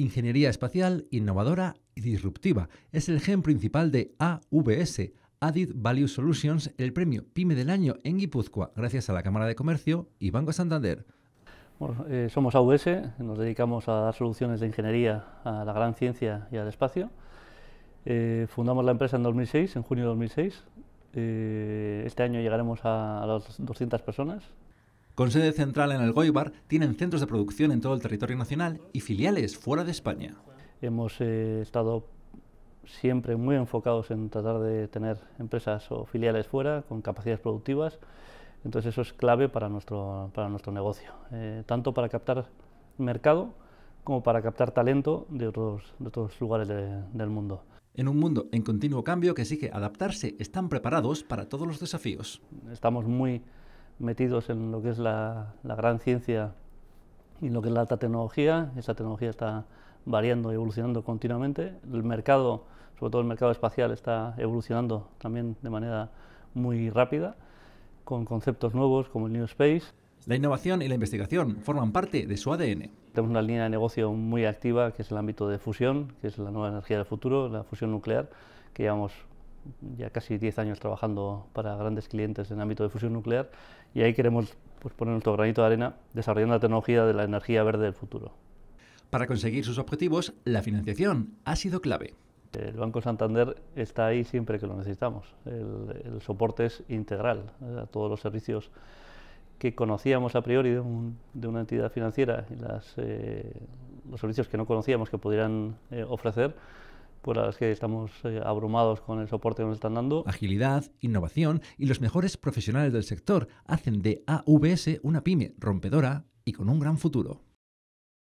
Ingeniería espacial innovadora y disruptiva es el gen principal de AVS, Added Value Solutions, el premio PYME del año en Guipúzcoa, gracias a la Cámara de Comercio y Banco Santander. Eh, somos AVS, nos dedicamos a dar soluciones de ingeniería a la gran ciencia y al espacio. Eh, fundamos la empresa en 2006, en junio de 2006. Eh, este año llegaremos a las 200 personas con sede central en el Goibar, tienen centros de producción en todo el territorio nacional y filiales fuera de España. Hemos eh, estado siempre muy enfocados en tratar de tener empresas o filiales fuera con capacidades productivas. Entonces eso es clave para nuestro, para nuestro negocio, eh, tanto para captar mercado como para captar talento de otros, de otros lugares del mundo. En un mundo en continuo cambio que exige adaptarse, están preparados para todos los desafíos. Estamos muy metidos en lo que es la, gran ciencia y lo que es la alta tecnología. Esa tecnología está variando y evolucionando continuamente. El mercado, sobre todo el mercado espacial, está evolucionando también de manera muy rápida, con conceptos nuevos como el New Space. La innovación y la investigación forman parte de su ADN. Tenemos una línea de negocio muy activa, que es el ámbito de fusión, que es la nueva energía del futuro, la fusión nuclear, que llevamos ya casi 10 años trabajando para grandes clientes en ámbito de fusión nuclear y ahí queremos pues, poner nuestro granito de arena desarrollando la tecnología de la energía verde del futuro. Para conseguir sus objetivos, la financiación ha sido clave. El Banco Santander está ahí siempre que lo necesitamos. El, soporte es integral eh, a todos los servicios que conocíamos a priori de, una entidad financiera y eh, los servicios que no conocíamos que pudieran eh, ofrecer las que estamos eh, abrumados con el soporte que nos están dando. Agilidad, innovación y los mejores profesionales del sector hacen de AVS una pyme rompedora y con un gran futuro.